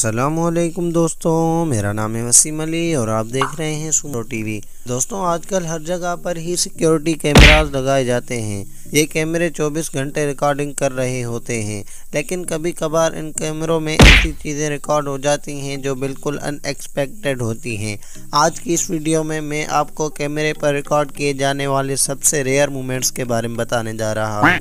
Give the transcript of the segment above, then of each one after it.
असलकुम दोस्तों मेरा नाम है वसीम अली और आप देख रहे हैं सुमो टीवी दोस्तों आजकल हर जगह पर ही सिक्योरिटी कैमराज लगाए जाते हैं ये कैमरे 24 घंटे रिकॉर्डिंग कर रहे होते हैं लेकिन कभी कभार इन कैमरों में ऐसी चीज़ें रिकॉर्ड हो जाती हैं जो बिल्कुल अनएक्सपेक्टेड होती हैं आज की इस वीडियो में मैं आपको कैमरे पर रिकॉर्ड किए जाने वाले सबसे रेयर मोमेंट्स के बारे में बताने जा रहा हूँ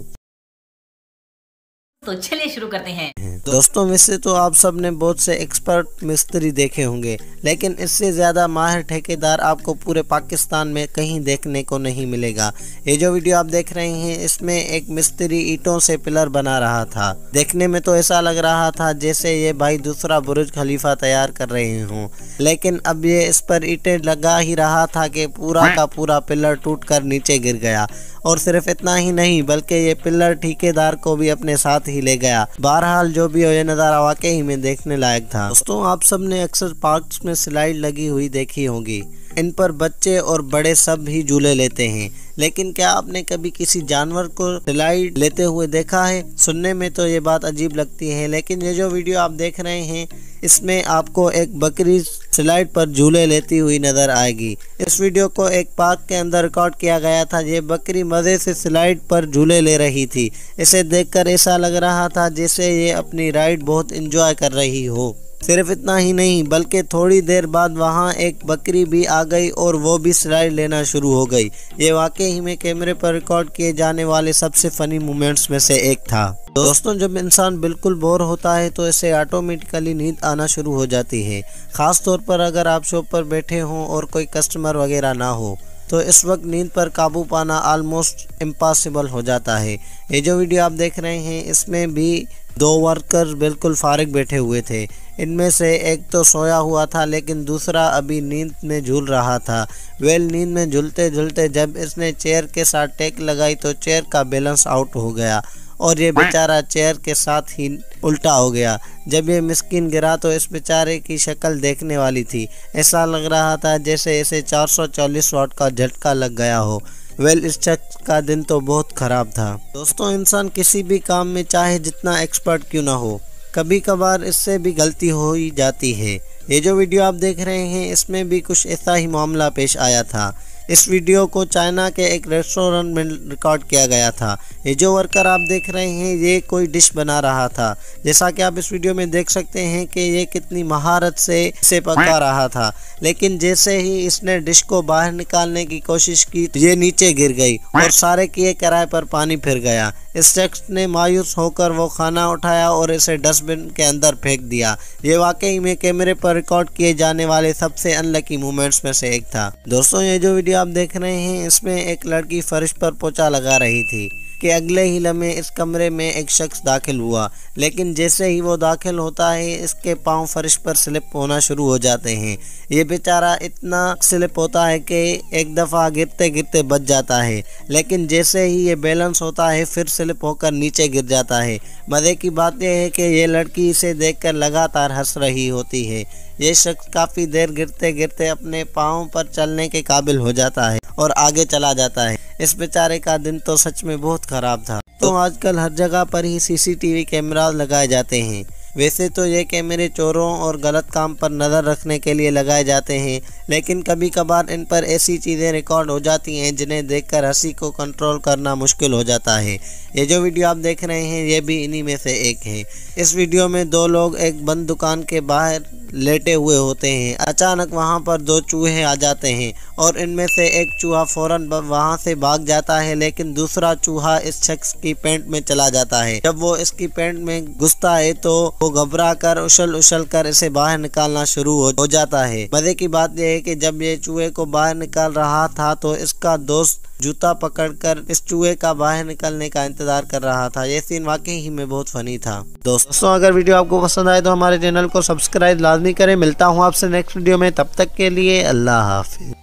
तो चलिए शुरू करते हैं दोस्तों वैसे तो आप सब ने बहुत से एक्सपर्ट मिस्त्री देखे होंगे लेकिन इससे ज़्यादा माहिर ठेकेदार आपको पूरे पाकिस्तान में कहीं देखने को नहीं मिलेगा ये जो वीडियो आप देख रहे हैं इसमें एक मिस्त्री ईटों से पिलर बना रहा था देखने में तो ऐसा लग रहा था जैसे ये भाई दूसरा बुरुज खलीफा तैयार कर रहे हों लेकिन अब ये इस पर ईटे लगा ही रहा था कि पूरा का पूरा पिलर टूट कर नीचे गिर गया और सिर्फ इतना ही नहीं बल्कि ये पिल्लर ठेकेदार को भी अपने साथ ही ले गया बहरहाल जो भी हो यह नज़ारा वाकई में देखने लायक था दोस्तों आप सब ने अक्सर पार्क में स्लाइड लगी हुई देखी होगी इन पर बच्चे और बड़े सब भी झूले लेते हैं लेकिन क्या आपने कभी किसी जानवर को स्लाइड लेते हुए देखा है सुनने में तो ये बात अजीब लगती है लेकिन ये जो वीडियो आप देख रहे हैं इसमें आपको एक बकरी स्लाइड पर झूले लेती हुई नज़र आएगी इस वीडियो को एक पार्क के अंदर रिकॉर्ड किया गया था ये बकरी मज़े से स्लाइड पर झूले ले रही थी इसे देखकर ऐसा लग रहा था जैसे ये अपनी राइड बहुत इंजॉय कर रही हो सिर्फ इतना ही नहीं बल्कि थोड़ी देर बाद वहाँ एक बकरी भी आ गई और वो भी सिलाई लेना शुरू हो गई ये वाकई ही में कैमरे पर रिकॉर्ड किए जाने वाले सबसे फ़नी मोमेंट्स में से एक था दोस्तों जब इंसान बिल्कुल बोर होता है तो इसे ऑटोमेटिकली नींद आना शुरू हो जाती है ख़ास तौर पर अगर आप शॉप पर बैठे हों और कोई कस्टमर वगैरह ना हो तो इस वक्त नींद पर काबू पाना आलमोस्ट इम्पॉसिबल हो जाता है ये जो वीडियो आप देख रहे हैं इसमें भी दो वर्कर बिल्कुल फारग बैठे हुए थे इनमें से एक तो सोया हुआ था लेकिन दूसरा अभी नींद में झूल रहा था वेल नींद में झूलते झूलते जब इसने चेयर के साथ टेक लगाई तो चेयर का बैलेंस आउट हो गया और ये बेचारा चेयर के साथ ही उल्टा हो गया जब ये मिस्किन गिरा तो इस बेचारे की शक्ल देखने वाली थी ऐसा लग रहा था जैसे इसे 440 वाट का झटका लग गया हो वेल इस शख्स का दिन तो बहुत ख़राब था दोस्तों इंसान किसी भी काम में चाहे जितना एक्सपर्ट क्यों ना हो कभी कभार इससे भी गलती हो ही जाती है ये जो वीडियो आप देख रहे हैं इसमें भी कुछ ऐसा ही मामला पेश आया था इस वीडियो को चाइना के एक रेस्टोरेंट में रिकॉर्ड किया गया था ये जो वर्कर आप देख रहे हैं ये कोई डिश बना रहा था जैसा कि आप इस वीडियो में देख सकते हैं कि ये कितनी महारत से इसे पका रहा था लेकिन जैसे ही इसने डिश को बाहर निकालने की कोशिश की तो ये नीचे गिर गई और सारे किए किराए पर पानी फिर गया इस शख्स ने मायूस होकर वो खाना उठाया और इसे डस्टबिन के अंदर फेंक दिया ये वाकई में कैमरे पर रिकॉर्ड किए जाने वाले सबसे अनलकी मोमेंट्स में से एक था दोस्तों ये जो वीडियो आप देख रहे हैं इसमें एक लड़की फर्श पर पोचा लगा रही थी कि अगले ही लम्हे इस कमरे में एक शख्स दाखिल हुआ लेकिन जैसे ही वो दाखिल होता है इसके पांव फर्श पर स्लिप होना शुरू हो जाते हैं ये बेचारा इतना स्लिप होता है कि एक दफ़ा गिरते गिरते बच जाता है लेकिन जैसे ही ये बैलेंस होता है फिर स्लिप होकर नीचे गिर जाता है मज़े की बात यह है कि यह लड़की इसे देख लगातार हंस रही होती है ये शख्स काफ़ी देर गिरते गिरते अपने पाँव पर चलने के काबिल हो जाता है और आगे चला जाता है इस बेचारे का दिन तो सच में बहुत खराब था तो आजकल हर जगह पर ही सीसीटीवी कैमरा लगाए जाते हैं वैसे तो ये कैमरे चोरों और गलत काम पर नज़र रखने के लिए लगाए जाते हैं लेकिन कभी कभार इन पर ऐसी चीज़ें रिकॉर्ड हो जाती हैं जिन्हें देखकर हंसी को कंट्रोल करना मुश्किल हो जाता है ये जो वीडियो आप देख रहे हैं ये भी इन्हीं में से एक है इस वीडियो में दो लोग एक बंद दुकान के बाहर लेटे हुए होते हैं अचानक वहाँ पर दो चूहे आ जाते हैं और इनमें से एक चूहा फौरन वहाँ से भाग जाता है लेकिन दूसरा चूहा इस शख्स की पेंट में चला जाता है जब वो इसकी पेंट में घुसता है तो वो घबरा कर उछल उछल कर इसे बाहर निकालना शुरू हो जाता है मजे की बात यह है कि जब ये चूहे को बाहर निकाल रहा था तो इसका दोस्त जूता पकड़कर इस चूहे का बाहर निकलने का इंतजार कर रहा था ये सीन वाकई ही में बहुत फनी था दोस्तों अगर वीडियो आपको पसंद आए तो हमारे चैनल को सब्सक्राइब लाजमी करें मिलता हूँ आपसे नेक्स्ट वीडियो में तब तक के लिए अल्लाह हाफिज